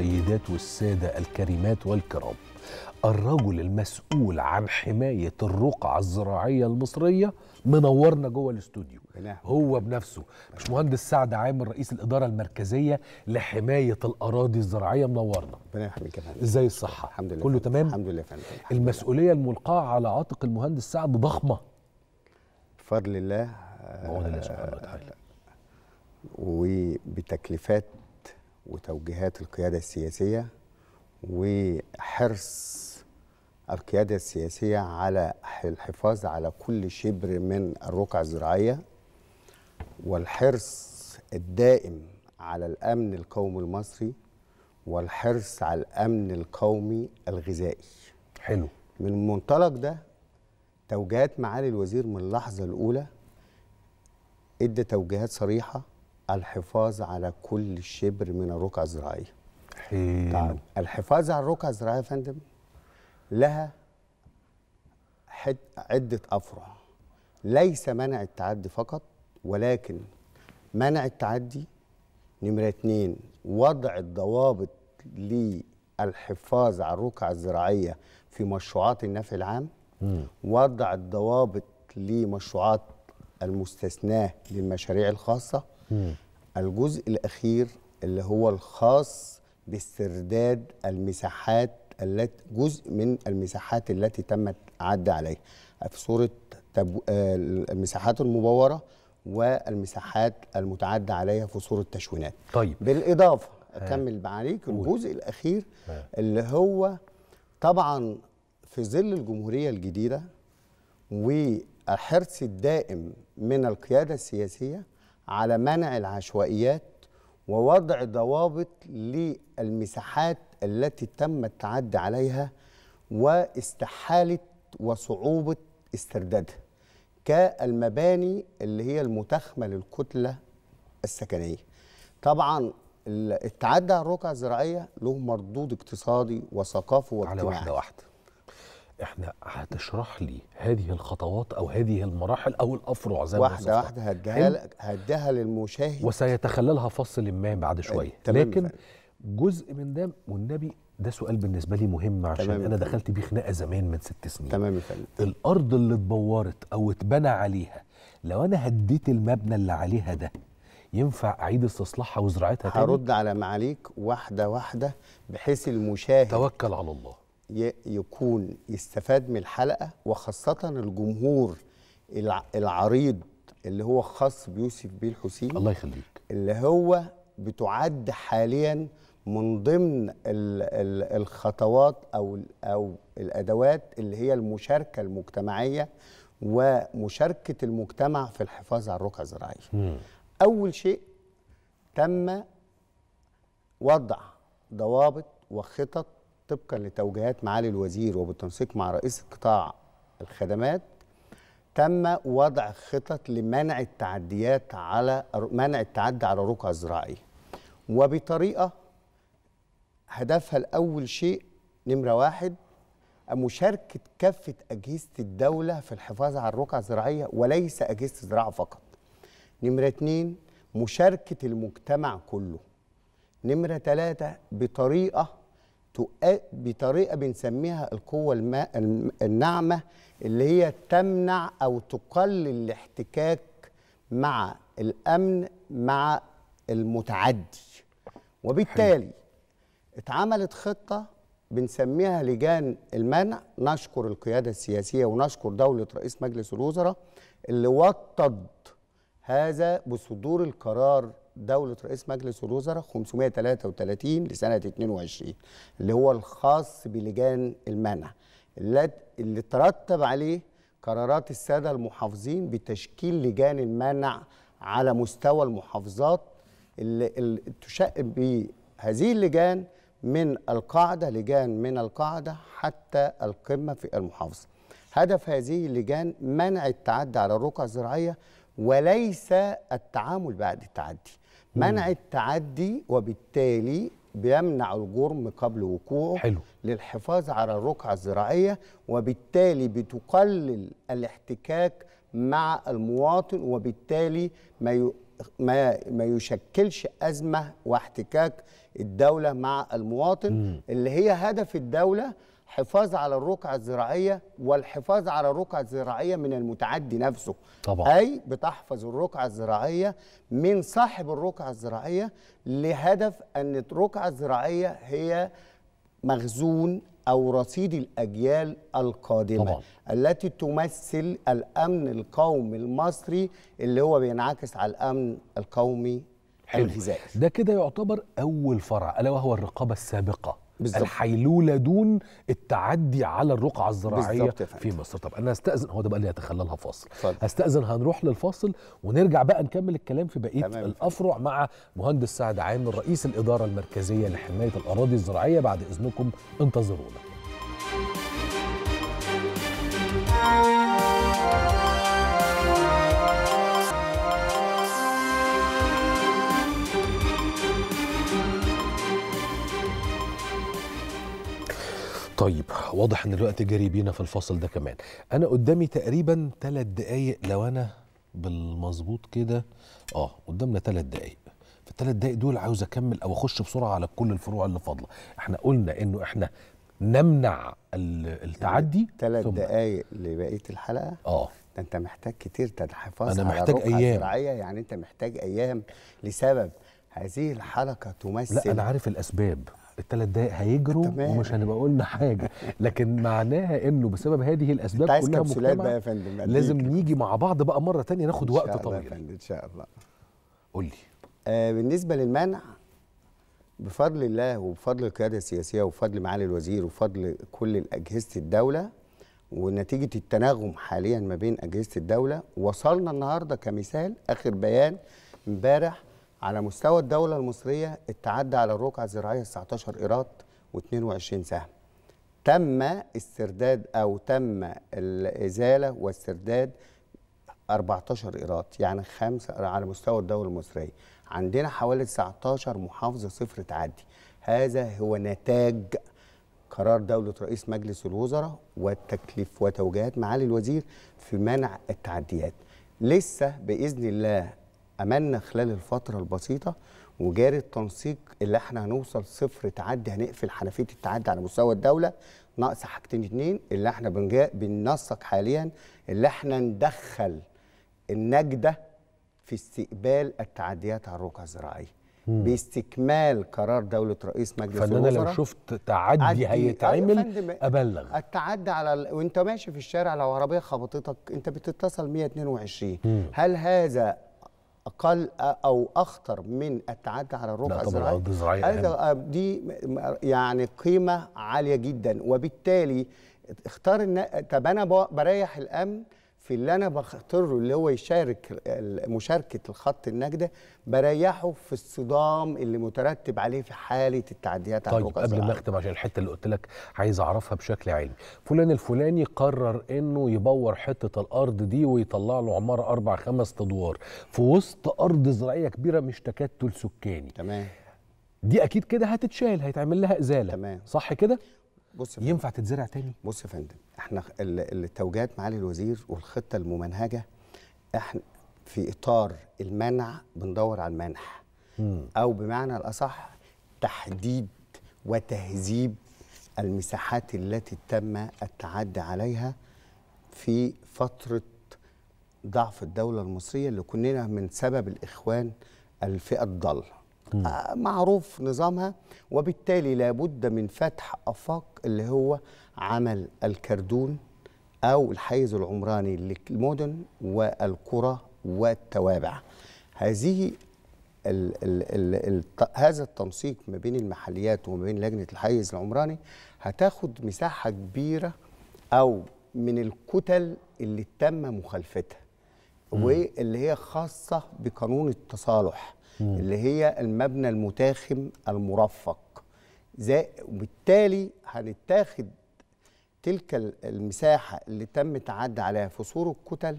السيدات والسادة الكريمات والكرام الرجل المسؤول عن حماية الرقعة الزراعية المصرية منورنا جوه الاستوديو هو بنفسه مش مهندس سعد عامر رئيس الإدارة المركزية لحماية الأراضي الزراعية منورنا ربنا يحميك يا ازاي الصحة؟ الحمد لله كله تمام؟ الحمد لله فندم المسؤولية الملقاة على عاتق المهندس سعد ضخمة بفضل الله بفضل الله سبحانه وتعالى آه، وبتكليفات وتوجيهات القيادة السياسية وحرص القيادة السياسية على الحفاظ على كل شبر من الرقعة الزراعية والحرص الدائم على الأمن القومي المصري والحرص على الأمن القومي الغذائي حلو من المنطلق ده توجيهات معالي الوزير من اللحظة الأولى ادى توجيهات صريحة الحفاظ على كل شبر من الرقعه الزراعيه. حلو طيب، الحفاظ على الرقعه الزراعيه يا فندم لها حد عده افرع ليس منع التعدي فقط ولكن منع التعدي نمرة اتنين وضع الضوابط للحفاظ على الرقعة الزراعية في مشروعات النفع العام م. وضع الضوابط لمشروعات المستثناة للمشاريع الخاصة الجزء الاخير اللي هو الخاص باسترداد المساحات التي جزء من المساحات التي تمت عد عليها في صوره تب... آه، المساحات المبوره والمساحات المتعدى عليها في صوره تشوينات طيب بالاضافه آه. اكمل معاك الجزء الاخير ها. آه. اللي هو طبعا في ظل الجمهوريه الجديده والحرص الدائم من القياده السياسيه على منع العشوائيات ووضع ضوابط للمساحات التي تم التعدي عليها واستحاله وصعوبه استردادها كالمباني اللي هي المتخمه للكتله السكنيه طبعا التعدي على الرقعه الزراعيه له مردود اقتصادي وثقافي واجتماعي على واحده واحده احنا هتشرح لي هذه الخطوات او هذه المراحل او الافرع زي ما واحده واحده هديها هديها للمشاهد وسيتخللها فصل ما بعد شويه لكن جزء من ده والنبي ده سؤال بالنسبه لي مهم عشان تمام انا دخلت بيه خناقه زمان من ست سنين تمام يا فندم الارض اللي اتبورت او اتبنى عليها لو انا هديت المبنى اللي عليها ده ينفع اعيد استصلاحها وزراعتها تاني؟ هرد على معاليك واحده واحده بحيث المشاهد توكل على الله يكون يستفاد من الحلقه وخاصه الجمهور العريض اللي هو خاص بيوسف بيه الحسيني الله يخليك اللي هو بتعد حاليا من ضمن الخطوات او او الادوات اللي هي المشاركه المجتمعيه ومشاركه المجتمع في الحفاظ على الركع الزراعيه. اول شيء تم وضع ضوابط وخطط طبقا لتوجيهات معالي الوزير وبالتنسيق مع رئيس قطاع الخدمات تم وضع خطط لمنع التعديات على منع التعدي على الرقعة الزراعية وبطريقة هدفها الأول شيء نمرة واحد مشاركة كافة أجهزة الدولة في الحفاظ على الرقعة الزراعية وليس أجهزة الزراعة فقط نمرة اثنين مشاركة المجتمع كله نمرة ثلاثه بطريقة بطريقه بنسميها القوه الماء الناعمه اللي هي تمنع او تقلل الاحتكاك مع الامن مع المتعدي وبالتالي حلو. اتعملت خطه بنسميها لجان المنع نشكر القياده السياسيه ونشكر دوله رئيس مجلس الوزراء اللي وطد هذا بصدور القرار دولة رئيس مجلس الوزراء 533 لسنة 22 اللي هو الخاص بلجان المنع اللي ترتب عليه قرارات السادة المحافظين بتشكيل لجان المنع على مستوى المحافظات اللي تشق بهذه اللجان من القاعدة لجان من القاعدة حتى القمة في المحافظة هدف هذه اللجان منع التعدي على الرقعة الزراعية وليس التعامل بعد التعدي منع التعدي وبالتالي بيمنع الجرم قبل وقوعه حلو. للحفاظ على الرقعة الزراعية وبالتالي بتقلل الاحتكاك مع المواطن وبالتالي ما ي... ما ما يشكلش ازمه واحتكاك الدوله مع المواطن م. اللي هي هدف الدوله حفاظ على الرقعة الزراعية والحفاظ على الرقعة الزراعية من المتعدي نفسه طبعا. أي بتحفظ الرقعة الزراعية من صاحب الرقعة الزراعية لهدف أن الرقعة الزراعية هي مخزون أو رصيد الأجيال القادمة طبعا. التي تمثل الأمن القومي المصري اللي هو بينعكس على الأمن القومي الغذائي ده كده يعتبر أول فرع ألا وهو الرقابة السابقة بالزبط. الحيلوله دون التعدي على الرقعه الزراعيه في مصر طب انا استاذن هو ده بقى اللي هيتخللها فاصل استاذن هنروح للفاصل ونرجع بقى نكمل الكلام في بقيه الافرع مع مهندس سعد عامر رئيس الاداره المركزيه لحمايه الاراضي الزراعيه بعد اذنكم انتظرونا طيب واضح ان الوقت جري بينا في الفصل ده كمان انا قدامي تقريبا ثلاث دقايق لو انا بالمظبوط كده اه قدامنا ثلاث دقايق في الثلاث دقايق دول عاوز اكمل او اخش بسرعه على كل الفروع اللي فاضله احنا قلنا انه احنا نمنع التعدي ثلاث دقايق لبقيه الحلقه اه ده انت محتاج كتير تحفظ انا محتاج على ايام يعني انت محتاج ايام لسبب هذه الحلقه تمثل لا انا عارف الاسباب الثلاث دقايق هيجروا تمام. ومش هنبقى قلنا حاجه لكن معناها انه بسبب هذه الاسباب كلها مجتمع بقى يا فندم لازم نيجي مع بعض بقى مره تانية ناخد وقت طويل ان شاء الله قول لي آه بالنسبه للمنع بفضل الله وبفضل القياده السياسيه وبفضل معالي الوزير وبفضل كل اجهزه الدوله ونتيجه التناغم حاليا ما بين اجهزه الدوله وصلنا النهارده كمثال اخر بيان امبارح على مستوى الدولة المصرية التعدي على الرقعة الزراعية 19 إيراد و22 سهم تم استرداد أو تم الإزالة واسترداد 14 إيراد يعني خمسة على مستوى الدولة المصرية عندنا حوالي 19 محافظة صفر تعدي هذا هو نتاج قرار دولة رئيس مجلس الوزراء والتكليف وتوجيهات معالي الوزير في منع التعديات لسه بإذن الله املنا خلال الفتره البسيطه وجاري التنسيق اللي احنا هنوصل صفر تعدي هنقفل حنفيه التعدي على مستوى الدوله ناقص حاجتين اتنين اللي احنا بننسق حاليا اللي احنا ندخل النجده في استقبال التعديات على الرقعه الزراعيه باستكمال قرار دولة رئيس مجلس فإن أنا لو شفت تعدي هيتعمل أيوة أبلغ التعدي على ال... وأنت ماشي في الشارع لو عربية خبطتك أنت بتتصل 122 مم. هل هذا اقل او اخطر من التعدي على الرقعه الزراعيه يعني. آه، دي يعني قيمه عاليه جدا وبالتالي اختار ان طب انا بريح الامن في اللي انا بختاره اللي هو يشارك مشاركه الخط النجده بريحه في الصدام اللي مترتب عليه في حاله التعديات طيب على قبل ما اختم عشان الحته اللي قلت لك عايز اعرفها بشكل علمي فلان الفلاني قرر انه يبور حته الارض دي ويطلع له عماره اربع خمس ادوار في وسط ارض زراعيه كبيره مش تكتل سكاني تمام دي اكيد كده هتتشال هيتعمل لها ازاله تمام صح كده بص ينفع تتزرع تاني بص يا فندم احنا التوجيهات معالي الوزير والخطه الممنهجه احنا في اطار المنع بندور على المنح مم. او بمعنى الاصح تحديد وتهذيب المساحات التي تم التعدي عليها في فتره ضعف الدوله المصريه اللي كنا من سبب الاخوان الفئه الضاله آه، معروف نظامها وبالتالي لابد من فتح افاق اللي هو عمل الكردون او الحيز العمراني للمدن والقرى والتوابع هذه الـ الـ الـ الـ هذا التنسيق ما بين المحليات وما بين لجنه الحيز العمراني هتاخد مساحه كبيره او من الكتل اللي تم مخالفتها واللي هي خاصه بقانون التصالح اللي هي المبنى المتاخم المرفق زي وبالتالي هنتاخد تلك المساحه اللي تم تعد عليها فصول الكتل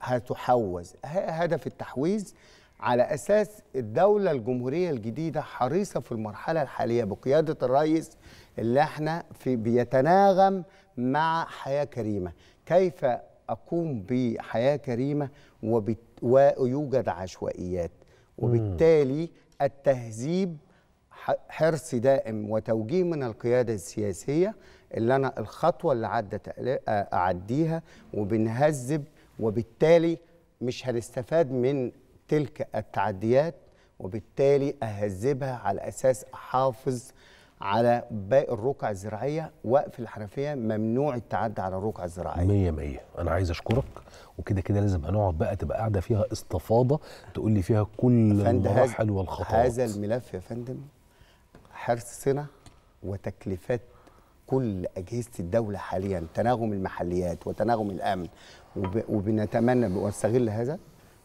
هتحوز هدف التحويز على اساس الدوله الجمهوريه الجديده حريصه في المرحله الحاليه بقياده الرئيس اللي احنا في بيتناغم مع حياه كريمه كيف اقوم بحياه كريمه ويوجد عشوائيات وبالتالي التهذيب حرص دائم وتوجيه من القياده السياسيه اللي انا الخطوه اللي عدت اعديها وبنهذب وبالتالي مش هنستفاد من تلك التعديات وبالتالي اهذبها على اساس احافظ على باقي الرقع الزراعية وقف الحنفية ممنوع التعدي على الرقع الزراعية 100 100 أنا عايز أشكرك وكده كده لازم هنقعد بقى تبقى قاعدة فيها استفاضة تقول لي فيها كل المراحل والخطوات هذا الملف يا فندم حرصنا وتكلفات كل أجهزة الدولة حاليا تناغم المحليات وتناغم الأمن وب... وبنتمنى ونستغل هذا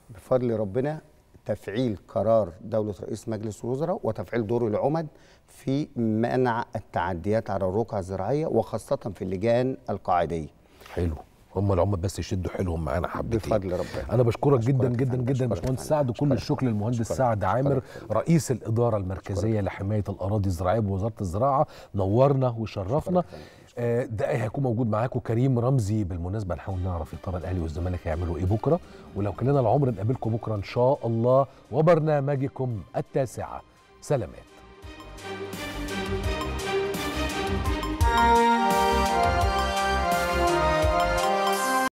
بفضل ربنا تفعيل قرار دولة رئيس مجلس الوزراء وتفعيل دور العمد في منع التعديات على الرقعة الزراعية وخاصة في اللجان القاعدية حلو هم العمد بس يشدوا حيلهم معانا حبتين بفضل ربنا انا بشكرك جدا جدا جدا باشمهندس سعد وكل الشكر للمهندس سعد عامر رئيس الاداره المركزيه لحمايه الاراضي الزراعيه بوزاره الزراعه نورنا وشرفنا آه، ده هيكون موجود معاكم كريم رمزي بالمناسبه نحاول نعرف يا ترى الاهلي والزمالك هيعملوا ايه بكره ولو كان لنا العمر نقابلكم بكره ان شاء الله وبرنامجكم التاسعه سلامات